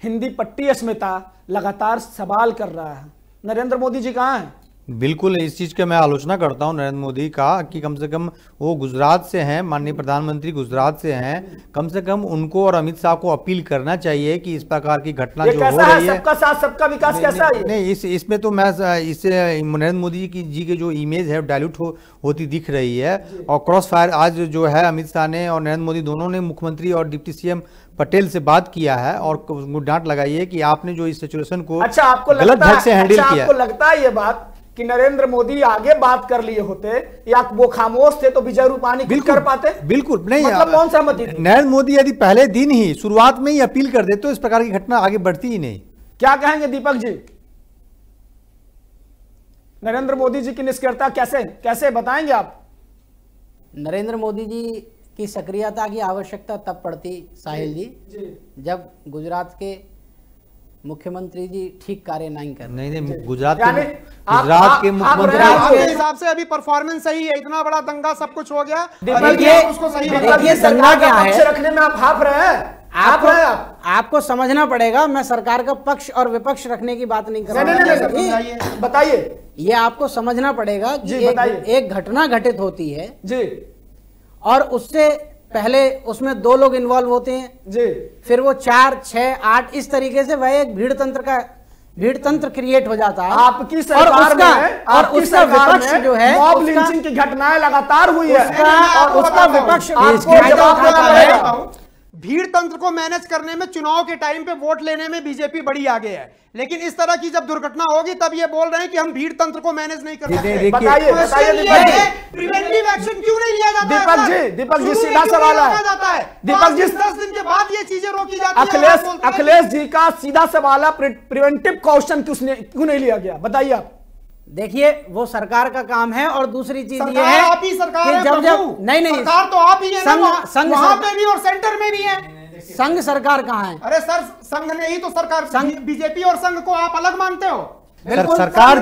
हिंदी पट्टी अस्मिता लगातार सवाल कर रहा है नरेंद्र मोदी जी कहाँ हैं बिल्कुल इस चीज़ के मैं आलोचना करता हूं नरेंद्र मोदी का कि कम से कम वो गुजरात से हैं माननीय प्रधानमंत्री गुजरात से हैं कम से कम उनको और अमित शाह को अपील करना चाहिए कि इस प्रकार की घटना जो हो रही है सबका साथ सबका विकास ने, कैसा है नहीं इस इसमें तो मैं इस नरेंद्र मोदी की जी के जो इमेज है डायल्यूट हो, होती दिख रही है और क्रॉस फायर आज जो है अमित शाह ने और नरेंद्र मोदी दोनों ने मुख्यमंत्री और डिप्टी सी पटेल से बात किया है और डांट लगाई है कि आपने जो इस सिचुएशन को अच्छा आपको गलत ढंग से हैंडल अच्छा, किया आपको लगता है ये बात कि नरेंद्र मोदी आगे बात कर लिए होते या वो खामोश थे तो विजय रूपानी बिल्कुल कर पाते बिल्कुल नहीं मतलब कौन सा सहमति नरेंद्र मोदी यदि पहले दिन ही शुरुआत में ही अपील कर दे तो इस प्रकार की घटना आगे बढ़ती ही नहीं क्या कहेंगे दीपक जी नरेंद्र मोदी जी की निष्क्रियता कैसे कैसे बताएंगे आप नरेंद्र मोदी जी की सक्रियता की आवश्यकता तब पड़ती साहिल जी, जी। जब गुजरात के मुख्यमंत्री जी ठीक कार्य नहीं कर नहीं नहीं गुजरात के गुजरात के मुख्यमंत्री के हिसाब से अभी परफॉर्मेंस सही है इतना बड़ा दंगा सब कुछ हो गया उसको सही देखिए दंगा क्या है रखने में आप हाँ रहे हैं आप आपको समझना पड़ेगा मैं सरकार का पक्ष और विपक्ष रखने की बात नहीं कर रहा हूँ बताइए ये आपको समझना पड़ेगा कि एक घटना घटित होती है जी और उससे पहले उसमें दो लोग इन्वॉल्व होते हैं जी फिर वो चार छह आठ इस तरीके से वह एक भीड़ तंत्र का भीड़ तंत्र क्रिएट हो जाता है आपकी सरकार और उसका, में, और उसका विपक्ष जो है मॉब लिंचिंग की घटनाएं लगातार हुई है उसका विपक्ष भीड़ तंत्र को मैनेज करने में चुनाव के टाइम पे वोट लेने में बीजेपी बड़ी आगे है लेकिन इस तरह की जब दुर्घटना होगी तब ये बोल रहे हैं कि हम भीड़ तंत्र को मैनेज नहीं कर सकते प्रिवेंटिव एक्शन क्यों नहीं लिया जाता सवाल दीपक जी दस दिन के बाद ये चीजें रोकी जाती अखिलेश अखिलेश जी का सीधा सवाल है प्रिवेंटिव क्वेश्चन क्यों नहीं लिया गया बताइए आप देखिए वो सरकार का काम है और दूसरी चीज ये है आप ही सरकार कि जब जब नहीं नहीं सरकार तो आप ही है संघ संघ वहां पे भी और सेंटर में भी है संघ सरकार कहाँ है अरे सर संघ ने ही तो सरकार संघ बीजेपी और संघ को आप अलग मानते हो सरकार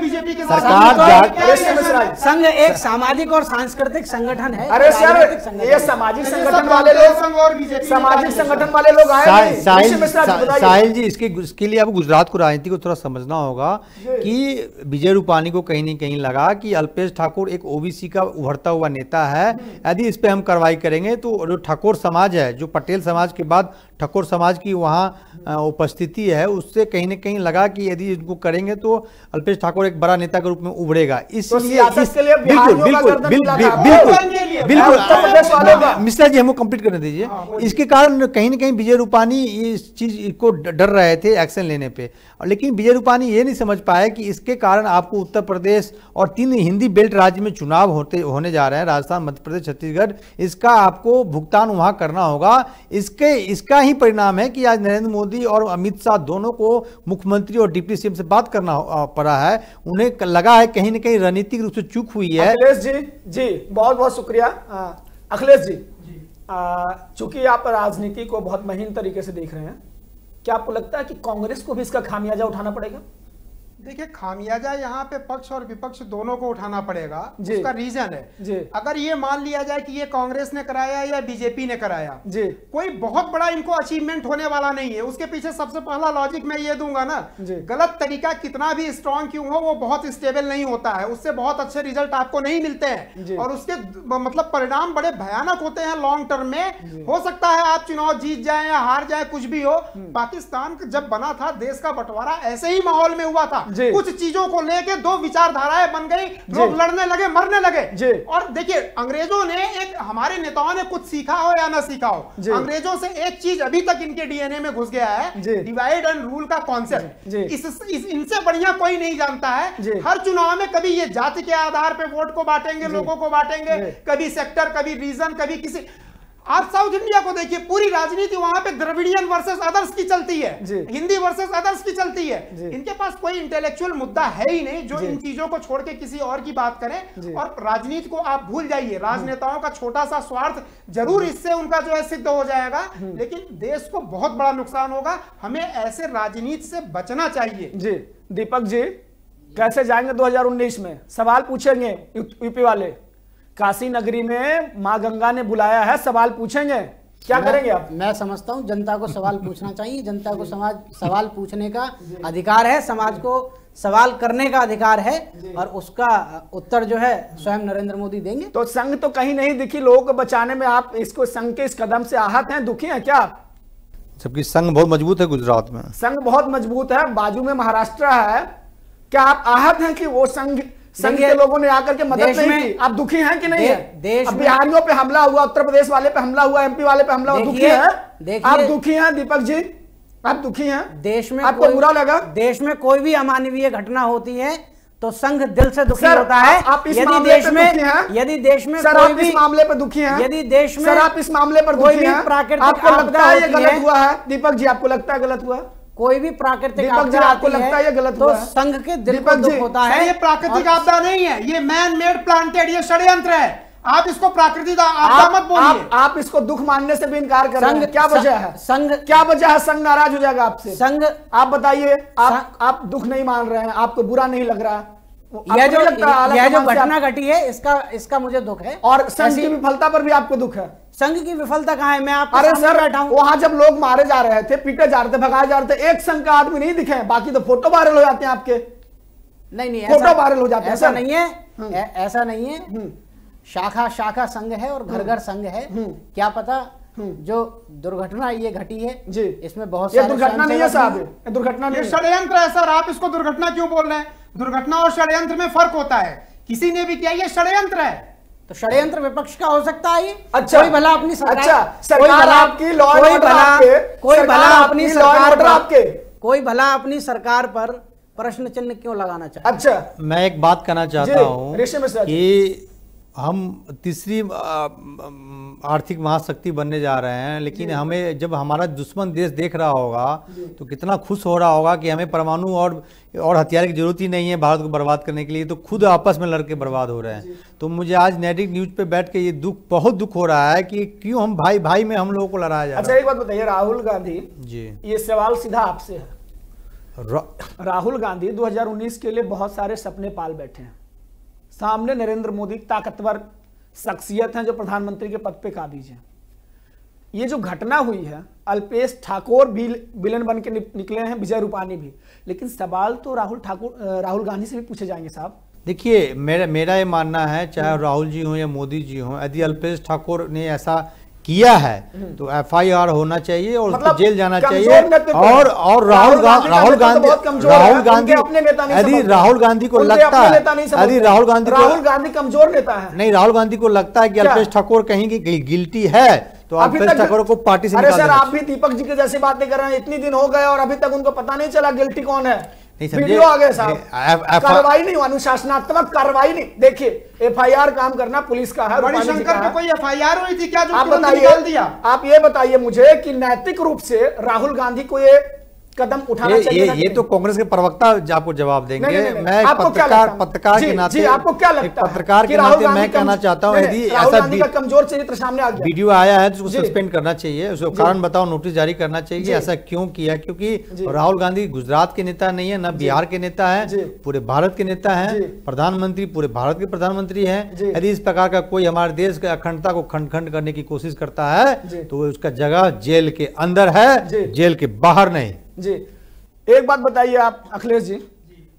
बीजेपी के सरकार तो संघ एक सामाजिक और सांस्कृतिक संगठन है अरे सर ये सामाजिक संगठन वाले लोग और बीजेपी सामाजिक संगठन वाले लोग आए साहिल जी इसके इसके लिए अब गुजरात को राजनीति को थोड़ा समझना होगा कि विजय रूपानी को कहीं ना कहीं लगा कि अल्पेश ठाकुर एक ओबीसी का उभरता हुआ नेता है हम्म। यदि इस पर हम कार्रवाई करेंगे तो जो ठाकुर समाज है जो पटेल समाज के बाद ठाकुर समाज की वहाँ उपस्थिति है उससे कहीं ना कहीं लगा कि यदि इनको करेंगे तो अल्पेश ठाकुर एक बड़ा नेता के रूप में उभरेगा तो इसलिए बिल्कुल बिल्कुल बिल्कुल बिल्कुल मिश्रा जी हमको कंप्लीट करने दीजिए हाँ, इसके कारण कहीं ना कहीं विजय रूपानी इस चीज को डर रहे थे एक्शन लेने पे लेकिन विजय रूपानी ये नहीं समझ पाए कि इसके कारण आपको उत्तर प्रदेश और तीन हिंदी बेल्ट राज्य में चुनाव होते होने जा रहे हैं राजस्थान मध्य प्रदेश छत्तीसगढ़ इसका आपको भुगतान वहाँ करना होगा इसके इसका ही परिणाम है कि आज नरेंद्र मोदी और अमित शाह दोनों को मुख्यमंत्री और डिप्टी सीएम से बात करना पड़ा है उन्हें लगा है कहीं ना कहीं रणनीतिक रूप से चूक हुई है जी जी बहुत बहुत शुक्रिया भैया हाँ। अखिलेश जी, जी। चूंकि आप राजनीति को बहुत महीन तरीके से देख रहे हैं क्या आपको लगता है कि कांग्रेस को भी इसका खामियाजा उठाना पड़ेगा देखिए खामियाजा यहाँ पे पक्ष और विपक्ष दोनों को उठाना पड़ेगा उसका रीजन है अगर ये मान लिया जाए कि ये कांग्रेस ने कराया या बीजेपी ने कराया जी। कोई बहुत बड़ा इनको अचीवमेंट होने वाला नहीं है उसके पीछे सबसे पहला लॉजिक मैं ये दूंगा ना गलत तरीका कितना भी स्ट्रांग क्यों हो वो बहुत स्टेबल नहीं होता है उससे बहुत अच्छे रिजल्ट आपको नहीं मिलते हैं और उसके मतलब परिणाम बड़े भयानक होते हैं लॉन्ग टर्म में हो सकता है आप चुनाव जीत जाए या हार जाए कुछ भी हो हम्म। पाकिस्तान जब बना था देश का बंटवारा ऐसे ही माहौल में हुआ था कुछ चीजों को लेके दो विचारधाराएं बन गई लोग लड़ने लगे मरने लगे और देखिए अंग्रेजों ने एक हमारे नेताओं ने कुछ सीखा हो या ना सीखा हो अंग्रेजों से एक चीज अभी तक इनके डीएनए में घुस गया है डिवाइड एंड रूल का कॉन्सेप्ट इनसे बढ़िया कोई नहीं जानता है हर चुनाव में कभी ये जाति के आधार पर वोट को बांटेंगे लोगों को बांटेंगे कभी सेक्टर कभी रीजन कभी किसी आप साउथ इंडिया को देखिए पूरी राजनीति वहां पे द्रविडियन वर्सेस अदर्स की चलती है हिंदी वर्सेस अदर्स की चलती है इनके पास कोई इंटेलेक्चुअल मुद्दा है ही नहीं जो इन चीजों को छोड़ के किसी और की बात करें और राजनीति को आप भूल जाइए राजनेताओं का छोटा सा स्वार्थ जरूर इससे उनका जो है सिद्ध हो जाएगा लेकिन देश को बहुत बड़ा नुकसान होगा हमें ऐसे राजनीति से बचना चाहिए जी दीपक जी कैसे जाएंगे दो में सवाल पूछेंगे यूपी वाले काशी नगरी में माँ गंगा ने बुलाया है सवाल पूछेंगे क्या करेंगे आप मैं समझता हूँ जनता को सवाल पूछना चाहिए जनता को समाज सवाल पूछने का अधिकार है समाज को सवाल करने का अधिकार है और उसका उत्तर जो है स्वयं नरेंद्र मोदी देंगे तो संघ तो कहीं नहीं दिखी लोगों को बचाने में आप इसको संघ के इस कदम से आहत हैं दुखी हैं क्या जबकि संघ बहुत मजबूत है गुजरात में संघ बहुत मजबूत है बाजू में महाराष्ट्र है क्या आप आहत हैं कि वो संघ संघ के लोगों ने आकर के मदद नहीं की आप दुखी हैं कि नहीं दे, है देश अब बिहारियों पे हमला हुआ उत्तर प्रदेश वाले पे हमला हुआ एमपी वाले पे हमला हुआ दुखी है आप दुखी हैं दीपक जी आप दुखी हैं देश में आपको बुरा लगा देश में कोई भी अमानवीय घटना होती है तो संघ दिल से दुखी सर, होता है आप इस यदि देश में यदि देश में सर आप इस मामले पर दुखी हैं यदि देश में सर आप इस मामले पर दुखी हैं प्राकृतिक आपको लगता है ये गलत हुआ है दीपक जी आपको लगता है गलत हुआ है कोई भी प्राकृतिक आपदा आपको लगता है ये गलत तो संघ के दिल को दुख होता है ये प्राकृतिक आपदा नहीं है ये मैन मेड प्लांटेड ये षड्यंत्र है आप इसको प्राकृतिक आपदा मत बोलिए आप, आप इसको दुख मानने से भी इनकार कर रहे हैं क्या वजह है संघ क्या वजह है संघ नाराज हो जाएगा आपसे संघ आप बताइए आप आप दुख नहीं मान रहे हैं आपको बुरा नहीं लग रहा यह जो यह जो घटना घटी है इसका इसका मुझे दुख है और संघ की विफलता पर भी आपको दुख है संघ की विफलता कहा है मैं आप अरे सर बैठा हूँ वहां जब लोग मारे जा रहे थे पीटे जा रहे थे भगाए जा रहे थे एक संघ का आदमी नहीं दिखे बाकी तो फोटो वायरल हो जाते हैं आपके नहीं नहीं फोटो वायरल हो जाते हैं ऐसा नहीं है हम्म। ऐसा नहीं है हम्म। शाखा शाखा संघ है और घर घर हम्म। संघ है क्या पता जो दुर्घटना ये घटी है जी इसमें बहुत ये दुर्घटना नहीं है साहब दुर्घटना नहीं षडयंत्र है सर आप इसको दुर्घटना क्यों बोल रहे हैं दुर्घटना और षडयंत्र में फर्क होता है किसी ने भी किया ये षडयंत्र है तो षड्यंत्र विपक्ष का हो सकता है अच्छा कोई भला अपनी सरकार अच्छा सरकार आपकी कोई भला कोई भला अपनी सरकार आपके कोई भला अपनी सरकार पर प्रश्न चिन्ह क्यों लगाना चाहिए अच्छा मैं एक बात कहना चाहता हूँ कि हम तीसरी आर्थिक महाशक्ति बनने जा रहे हैं लेकिन हमें जब हमारा दुश्मन देश देख रहा होगा तो कितना खुश हो रहा होगा कि हमें परमाणु और और हथियार की जरूरत ही नहीं है भारत को बर्बाद करने के लिए तो खुद आपस में लड़के बर्बाद हो रहे हैं तो मुझे आज नैटिक न्यूज पे बैठ के ये दुख बहुत दुख हो रहा है कि क्यों हम भाई भाई में हम लोगों को लड़ाया जा अच्छा एक बात बताइए राहुल गांधी जी ये सवाल सीधा आपसे है राहुल गांधी दो के लिए बहुत सारे सपने पाल बैठे हैं सामने नरेंद्र मोदी ताकतवर शख्सियत हैं जो प्रधानमंत्री के पद पे काबिज हैं ये जो घटना हुई है अल्पेश ठाकुर भी विलन बन के निकले हैं विजय रूपानी भी लेकिन सवाल तो राहुल ठाकुर राहुल गांधी से भी पूछे जाएंगे साहब देखिए मेरा मेरा ये मानना है चाहे हम्म। राहुल जी हों या मोदी जी हों यदि अल्पेश ठाकुर ने ऐसा किया है तो एफआईआर होना चाहिए और मतलब जेल जाना चाहिए तो और और राहुल राहुल गांधी राहुल तो गांधी अपने नेता यदि राहुल गांधी को लगता है यदि राहुल गांधी राहुल गांधी कमजोर नेता है नहीं राहुल गांधी को लगता है कि अल्पेश ठाकुर कहीं की गिल्टी है तो अल्पेश ठाकुर को पार्टी से अरे सर आप भी दीपक जी के जैसे बातें कर रहे हैं इतनी दिन हो गए और अभी तक उनको पता नहीं चला गिल्टी कौन है वीडियो आ गए साहब कार्रवाई नहीं अनुशासनात्मक कार्रवाई नहीं देखिए एफआईआर काम करना पुलिस का है बड़ी शंकर पे कोई एफआईआर हुई थी क्या आप बताइए आप ये बताइए मुझे कि नैतिक रूप से राहुल गांधी को ये कदम उठाना ये, चाहिए ये, ये तो कांग्रेस के प्रवक्ता आपको जवाब देंगे नहीं, नहीं, नहीं, मैं पत्रकार पत्रकार के नाते आपको क्या लगता पत्रकार के नाते मैं कहना चाहता हूँ यदि ऐसा कमजोर चरित्र सामने आ वीडियो आया है तो उसको सस्पेंड करना चाहिए उसको कारण बताओ नोटिस जारी करना चाहिए ऐसा क्यों किया क्योंकि राहुल गांधी गुजरात के नेता नहीं है न बिहार के नेता है पूरे भारत के नेता है प्रधानमंत्री पूरे भारत के प्रधानमंत्री है यदि इस प्रकार का कोई हमारे देश के अखंडता को खंड खंड करने की कोशिश करता है तो उसका जगह जेल के अंदर है जेल के बाहर नहीं जी एक बात बताइए आप अखिलेश जी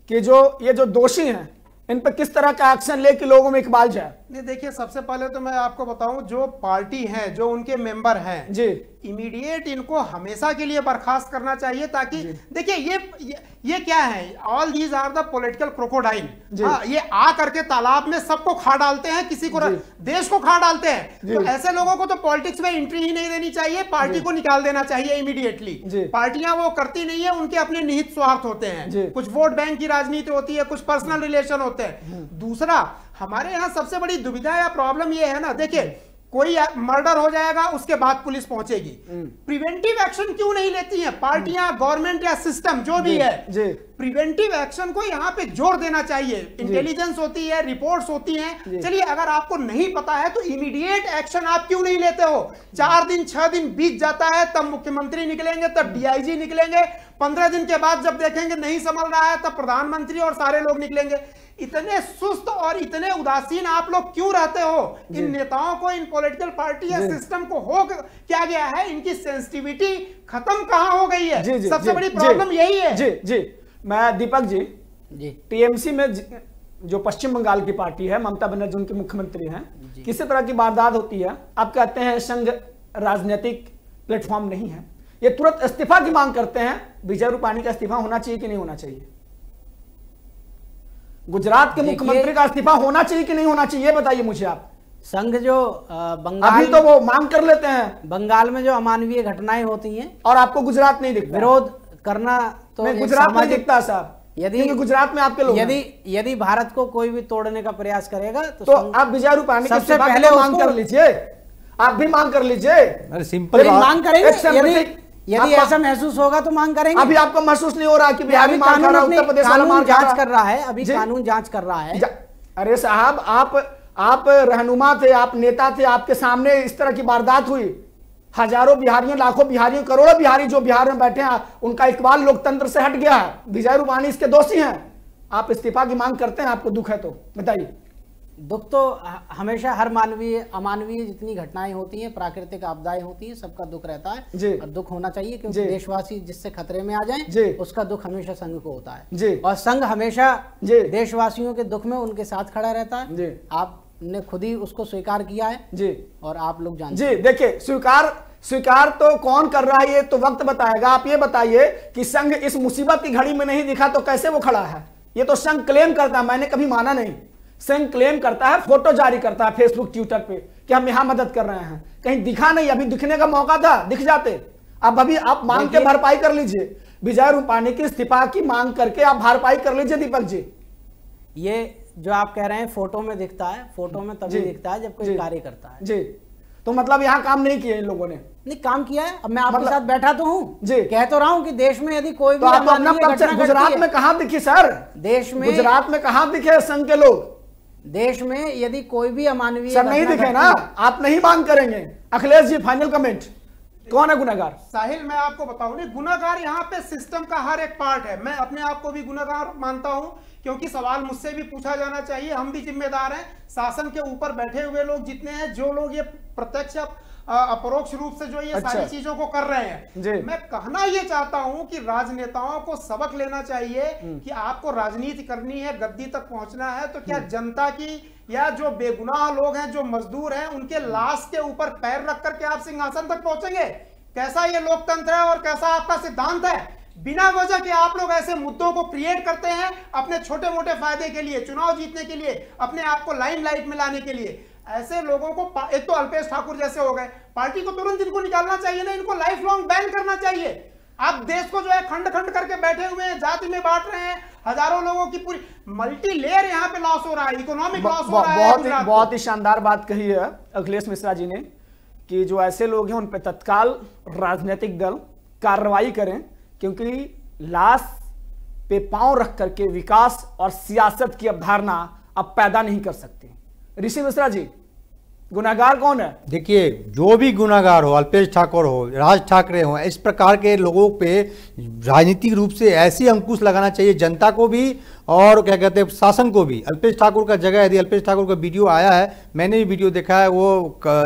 कि जो ये जो दोषी हैं इन पर किस तरह का एक्शन ले कि लोगों में इकबाल जाए नहीं देखिए सबसे पहले तो मैं आपको बताऊं जो पार्टी है जो उनके मेंबर हैं जी इमीडिएट इनको हमेशा के लिए बर्खास्त करना चाहिए ताकि देखिए ये, ये ये क्या है all these are the political crocodile ये आ करके तालाब में सबको खा डालते हैं किसी को देश को खा डालते हैं तो ऐसे लोगों को तो पॉलिटिक्स में एंट्री ही नहीं देनी चाहिए पार्टी को निकाल देना चाहिए इमीडिएटली पार्टियां वो करती नहीं है उनके अपने निहित स्वार्थ होते हैं कुछ वोट बैंक की राजनीति होती है कुछ पर्सनल रिलेशन होते हैं हम्म। दूसरा हमारे यहाँ सबसे बड़ी दुविधा या प्रॉब्लम ये है ना देखिए कोई मर्डर हो जाएगा उसके बाद पुलिस पहुंचेगी प्रिवेंटिव हम्म। एक्शन क्यों नहीं लेती है पार्टियां गवर्नमेंट हम्म। या सिस्टम जो भी है प्रिवेंटिव एक्शन को यहाँ पे जोर देना चाहिए इंटेलिजेंस होती है रिपोर्ट्स होती हैं चलिए अगर आपको नहीं पता है तो इमीडिएट एक्शन आप क्यों नहीं लेते हो चार दिन छह दिन बीत जाता है तब मुख्यमंत्री निकलेंगे तब डीआईजी निकलेंगे पंद्रह दिन के बाद जब देखेंगे नहीं संभल रहा है तब प्रधानमंत्री और सारे लोग निकलेंगे इतने सुस्त और इतने उदासीन आप लोग क्यों रहते हो इन नेताओं को इन पॉलिटिकल पार्टी या सिस्टम को हो क्या गया है इनकी सेंसिटिविटी खत्म कहां हो गई है जी, जी, सबसे जी, बड़ी प्रॉब्लम यही है जी जी मैं दीपक जी जी टीएमसी में जो पश्चिम बंगाल की पार्टी है ममता बनर्जी उनके मुख्यमंत्री हैं किसी तरह की वारदात होती है आप कहते हैं संघ राजनीतिक प्लेटफॉर्म नहीं है ये तुरंत इस्तीफा की मांग करते हैं विजय रूपाणी का इस्तीफा होना चाहिए कि नहीं होना चाहिए गुजरात के मुख्यमंत्री का इस्तीफा होना चाहिए कि नहीं होना चाहिए बताइए मुझे आप संघ जो बंगाल अभी तो वो मांग कर लेते हैं बंगाल में जो अमानवीय घटनाएं होती हैं और आपको गुजरात नहीं दिखता विरोध करना तो गुजरात में दिखता साहब यदि गुजरात में आपके लोग यदि यदि भारत को कोई भी तोड़ने का प्रयास करेगा तो, तो आप विजय रूपानी सबसे पहले मांग कर लीजिए आप भी मांग कर लीजिए सिंपल मांग करेंगे यदि ऐसा महसूस होगा तो मांग करेंगे अभी आपको महसूस नहीं हो रहा कि बिहारी कानून जांच कर रहा है अभी कानून जांच कर रहा है अरे साहब आप आप रहनुमा थे आप नेता थे आपके सामने इस तरह की वारदात हुई हजारों बिहारियों लाखों बिहारियों करोड़ों बिहारी जो बिहार में बैठे हैं उनका इकबाल लोकतंत्र से हट गया है विजय रूपानी इसके दोषी हैं आप इस्तीफा की मांग करते हैं आपको दुख है तो बताइए दुख तो हमेशा हर मानवीय अमानवीय जितनी घटनाएं होती हैं प्राकृतिक आपदाएं होती हैं सबका दुख रहता है और दुख होना चाहिए क्योंकि देशवासी जिससे खतरे में आ जाएं उसका दुख हमेशा संघ को होता है जी और संघ हमेशा जी देशवासियों के दुख में उनके साथ खड़ा रहता है आपने खुद ही उसको स्वीकार किया है जी और आप लोग जानते जी देखिये स्वीकार स्वीकार तो कौन कर रहा है ये तो वक्त बताएगा आप ये बताइए कि संघ इस मुसीबत की घड़ी में नहीं दिखा तो कैसे वो खड़ा है ये तो संघ क्लेम करता मैंने कभी माना नहीं संघ क्लेम करता है फोटो जारी करता है फेसबुक ट्विटर पे कि हम यहाँ मदद कर रहे हैं कहीं दिखा नहीं अभी दिखने का मौका था दिख जाते अब अभी आप मांग के भरपाई कर लीजिए विजय रूपाणी की इस्तीफा की मांग करके आप भरपाई कर लीजिए दीपक जी ये जो आप कह रहे हैं फोटो में दिखता है फोटो में तभी दिखता है जब कोई कार्य करता है जी तो मतलब यहाँ काम नहीं किया इन लोगों ने नहीं काम किया है अब मैं आपके मतलब, साथ बैठा तो हूँ जी कह तो रहा हूँ कि देश में यदि कोई तो भी तो आप अपना गुजरात में कहा दिखी सर देश में गुजरात में कहा दिखे संघ के लोग देश में यदि कोई भी अमानवीय सर नहीं दिखे ना आप नहीं मांग करेंगे अखिलेश जी फाइनल कमेंट कौन है गुनागार साहिल मैं आपको बताऊं नहीं गुनागार यहाँ पे सिस्टम का हर एक पार्ट है मैं अपने आप को भी गुनागार मानता हूँ क्योंकि सवाल मुझसे भी पूछा जाना चाहिए हम भी जिम्मेदार हैं शासन के ऊपर बैठे हुए लोग जितने हैं जो लोग ये प्रत्यक्ष अपरोक्ष रूप से जो ये अच्छा। सारी चीजों को कर रहे हैं मैं कहना ये चाहता हूं कि राजनेताओं को सबक लेना चाहिए हम्म। कि आपको राजनीति करनी है गद्दी तक पहुंचना है तो क्या हम्म। जनता की या जो बेगुनाह लोग हैं जो मजदूर हैं उनके लाश के ऊपर पैर रख करके आप सिंहासन तक पहुंचेंगे कैसा ये लोकतंत्र है और कैसा आपका सिद्धांत है बिना वजह के आप लोग ऐसे मुद्दों को क्रिएट करते हैं अपने छोटे मोटे फायदे के लिए चुनाव जीतने के लिए अपने आप को लाइन लाइट में लाने के लिए ऐसे लोगों को एक तो अल्पेश ठाकुर जैसे हो गए पार्टी को तुरंत इनको निकालना चाहिए ना इनको लाइफ लॉन्ग बैन करना चाहिए आप देश को जो है खंड खंड करके बैठे हुए हैं जाति में बांट रहे हैं हजारों लोगों की पूरी मल्टी लेयर यहाँ पे लॉस हो रहा है इकोनॉमिक लॉस हो रहा बहुत है बहुत ही शानदार बात कही है अखिलेश मिश्रा जी ने कि जो ऐसे लोग हैं उन पर तत्काल राजनीतिक दल कार्रवाई करें क्योंकि लाश पे पांव रख करके विकास और सियासत की अवधारणा अब पैदा नहीं कर सकते ऋषि मिश्रा जी गुनागार कौन है देखिए जो भी गुनागार हो अल्पेश ठाकुर हो राज ठाकरे हो इस प्रकार के लोगों पे राजनीतिक रूप से ऐसी अंकुश लगाना चाहिए जनता को भी और क्या कहते हैं शासन को भी अल्पेश ठाकुर का जगह यदि अल्पेश ठाकुर का वीडियो आया है मैंने भी वीडियो देखा है वो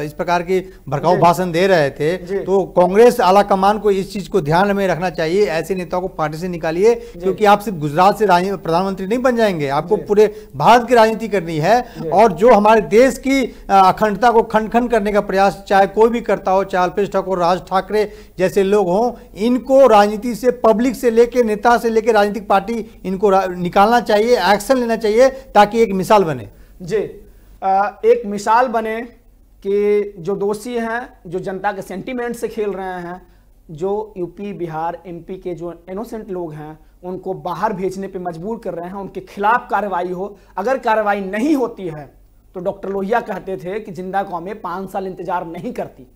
इस प्रकार की भड़काऊ भाषण दे रहे थे तो कांग्रेस आलाकमान को इस चीज़ को ध्यान में रखना चाहिए ऐसे नेताओं को पार्टी से निकालिए क्योंकि आप सिर्फ गुजरात से प्रधानमंत्री नहीं बन जाएंगे आपको पूरे भारत की राजनीति करनी है और जो हमारे देश की अखंडता को खंड खंड करने का प्रयास चाहे कोई भी करता हो चाहे अल्पेश ठाकुर राज ठाकरे जैसे लोग हों इनको राजनीति से पब्लिक से लेकर नेता से लेकर राजनीतिक पार्टी इनको निकाल डालना चाहिए एक्शन लेना चाहिए ताकि एक मिसाल बने जी आ, एक मिसाल बने कि जो दोषी हैं जो जनता के सेंटीमेंट से खेल रहे हैं जो यूपी बिहार एमपी के जो इनोसेंट लोग हैं उनको बाहर भेजने पे मजबूर कर रहे हैं उनके खिलाफ कार्रवाई हो अगर कार्रवाई नहीं होती है तो डॉक्टर लोहिया कहते थे कि जिंदा कौमें पाँच साल इंतजार नहीं करती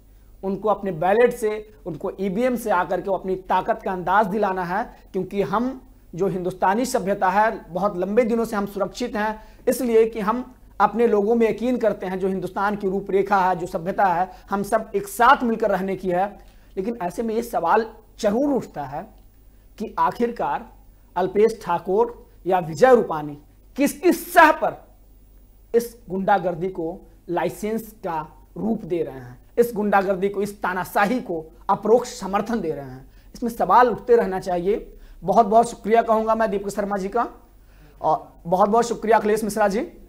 उनको अपने बैलेट से उनको ईवीएम e से आकर के अपनी ताकत का अंदाज दिलाना है क्योंकि हम जो हिंदुस्तानी सभ्यता है बहुत लंबे दिनों से हम सुरक्षित हैं इसलिए कि हम अपने लोगों में यकीन करते हैं जो हिंदुस्तान की रूपरेखा है जो सभ्यता है हम सब एक साथ मिलकर रहने की है लेकिन ऐसे में ये सवाल जरूर उठता है कि आखिरकार अल्पेश ठाकुर या विजय रूपानी किस किस सह पर इस गुंडागर्दी को लाइसेंस का रूप दे रहे हैं इस गुंडागर्दी को इस तानाशाही को अप्रोक्ष समर्थन दे रहे हैं इसमें सवाल उठते रहना चाहिए बहुत बहुत शुक्रिया कहूँगा मैं दीपक शर्मा जी का और बहुत बहुत शुक्रिया अखिलेश मिश्रा जी